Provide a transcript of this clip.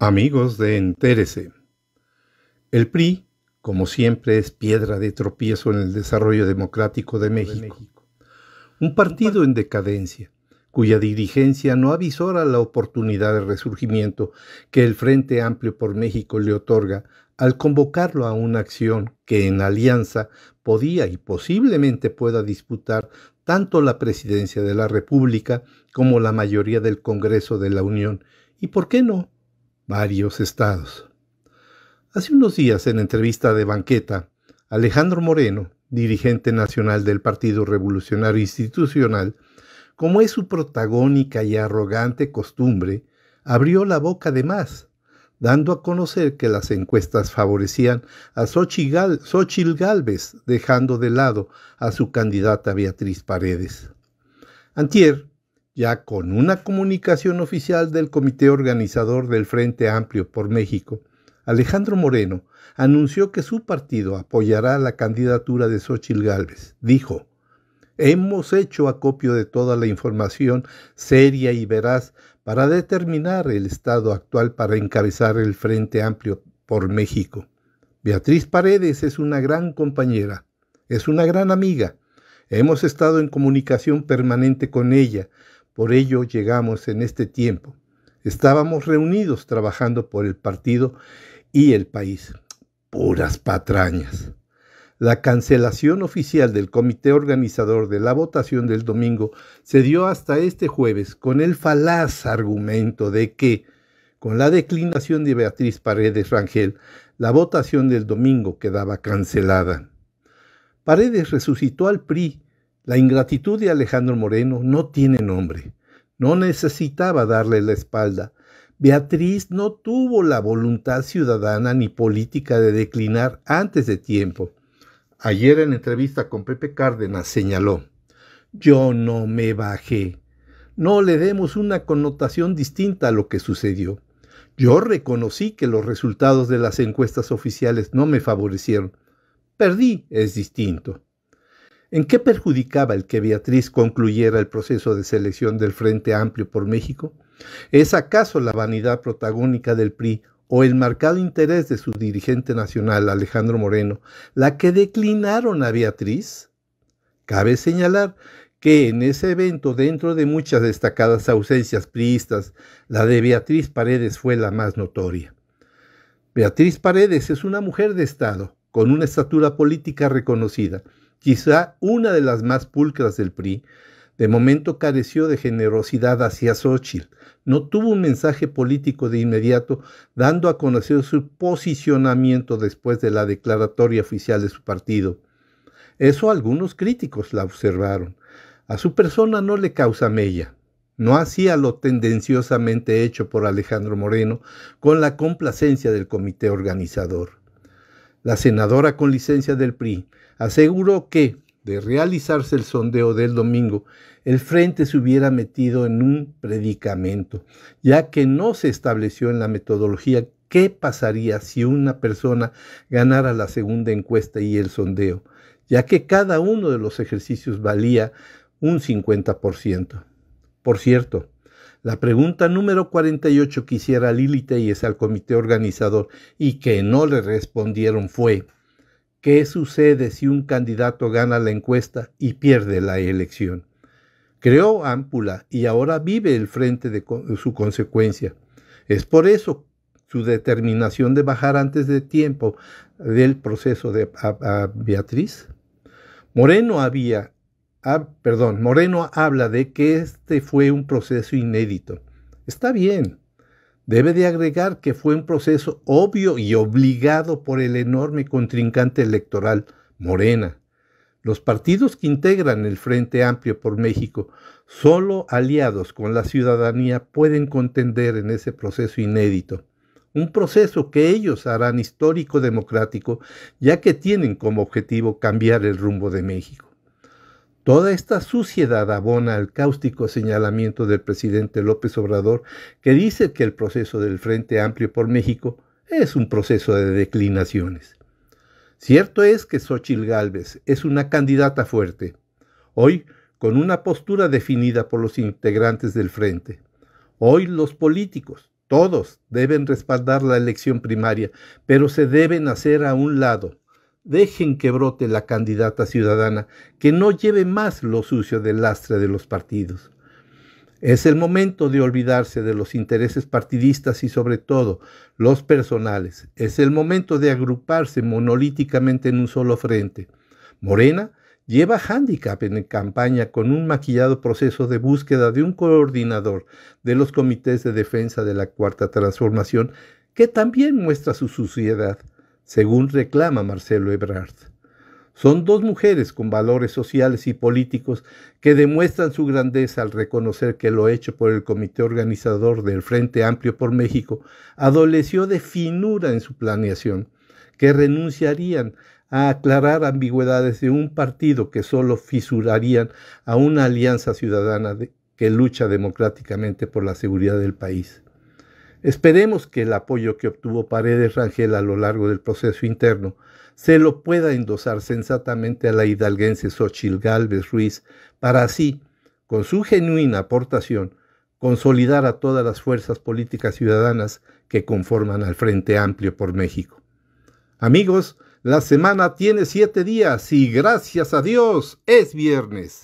Amigos de Entérese. El PRI, como siempre, es piedra de tropiezo en el desarrollo democrático de México. Un partido en decadencia, cuya dirigencia no avisora la oportunidad de resurgimiento que el Frente Amplio por México le otorga al convocarlo a una acción que en alianza podía y posiblemente pueda disputar tanto la presidencia de la República como la mayoría del Congreso de la Unión y, ¿por qué no?, varios estados. Hace unos días, en entrevista de banqueta, Alejandro Moreno, dirigente nacional del Partido Revolucionario Institucional, como es su protagónica y arrogante costumbre, abrió la boca de más, dando a conocer que las encuestas favorecían a Sochil Gálvez, dejando de lado a su candidata Beatriz Paredes. Antier, ya con una comunicación oficial del comité organizador del Frente Amplio por México, Alejandro Moreno anunció que su partido apoyará la candidatura de Xochitl Gálvez. Dijo, hemos hecho acopio de toda la información seria y veraz para determinar el estado actual para encabezar el Frente Amplio por México. Beatriz Paredes es una gran compañera, es una gran amiga. Hemos estado en comunicación permanente con ella por ello llegamos en este tiempo. Estábamos reunidos trabajando por el partido y el país. Puras patrañas. La cancelación oficial del comité organizador de la votación del domingo se dio hasta este jueves con el falaz argumento de que, con la declinación de Beatriz Paredes Rangel, la votación del domingo quedaba cancelada. Paredes resucitó al PRI la ingratitud de Alejandro Moreno no tiene nombre. No necesitaba darle la espalda. Beatriz no tuvo la voluntad ciudadana ni política de declinar antes de tiempo. Ayer en entrevista con Pepe Cárdenas señaló, yo no me bajé. No le demos una connotación distinta a lo que sucedió. Yo reconocí que los resultados de las encuestas oficiales no me favorecieron. Perdí es distinto. ¿En qué perjudicaba el que Beatriz concluyera el proceso de selección del Frente Amplio por México? ¿Es acaso la vanidad protagónica del PRI o el marcado interés de su dirigente nacional, Alejandro Moreno, la que declinaron a Beatriz? Cabe señalar que en ese evento, dentro de muchas destacadas ausencias priistas, la de Beatriz Paredes fue la más notoria. Beatriz Paredes es una mujer de Estado, con una estatura política reconocida, quizá una de las más pulcras del PRI, de momento careció de generosidad hacia Xochitl. No tuvo un mensaje político de inmediato, dando a conocer su posicionamiento después de la declaratoria oficial de su partido. Eso algunos críticos la observaron. A su persona no le causa mella. No hacía lo tendenciosamente hecho por Alejandro Moreno con la complacencia del comité organizador. La senadora con licencia del PRI aseguró que, de realizarse el sondeo del domingo, el frente se hubiera metido en un predicamento, ya que no se estableció en la metodología qué pasaría si una persona ganara la segunda encuesta y el sondeo, ya que cada uno de los ejercicios valía un 50%. Por cierto, la pregunta número 48 que hiciera y es al comité organizador y que no le respondieron fue, ¿qué sucede si un candidato gana la encuesta y pierde la elección? Creó Ampula y ahora vive el frente de su consecuencia. Es por eso su determinación de bajar antes de tiempo del proceso de Beatriz. Moreno había ah, perdón, Moreno habla de que este fue un proceso inédito. Está bien. Debe de agregar que fue un proceso obvio y obligado por el enorme contrincante electoral, Morena. Los partidos que integran el Frente Amplio por México, solo aliados con la ciudadanía, pueden contender en ese proceso inédito. Un proceso que ellos harán histórico democrático, ya que tienen como objetivo cambiar el rumbo de México. Toda esta suciedad abona al cáustico señalamiento del presidente López Obrador, que dice que el proceso del Frente Amplio por México es un proceso de declinaciones. Cierto es que Xochitl Gálvez es una candidata fuerte, hoy con una postura definida por los integrantes del Frente. Hoy los políticos, todos, deben respaldar la elección primaria, pero se deben hacer a un lado, Dejen que brote la candidata ciudadana, que no lleve más lo sucio del lastre de los partidos. Es el momento de olvidarse de los intereses partidistas y sobre todo los personales. Es el momento de agruparse monolíticamente en un solo frente. Morena lleva hándicap en campaña con un maquillado proceso de búsqueda de un coordinador de los comités de defensa de la Cuarta Transformación que también muestra su suciedad según reclama Marcelo Ebrard. Son dos mujeres con valores sociales y políticos que demuestran su grandeza al reconocer que lo hecho por el comité organizador del Frente Amplio por México adoleció de finura en su planeación, que renunciarían a aclarar ambigüedades de un partido que solo fisurarían a una alianza ciudadana que lucha democráticamente por la seguridad del país. Esperemos que el apoyo que obtuvo Paredes Rangel a lo largo del proceso interno se lo pueda endosar sensatamente a la hidalguense Xochil Gálvez Ruiz para así, con su genuina aportación, consolidar a todas las fuerzas políticas ciudadanas que conforman al Frente Amplio por México. Amigos, la semana tiene siete días y gracias a Dios es viernes.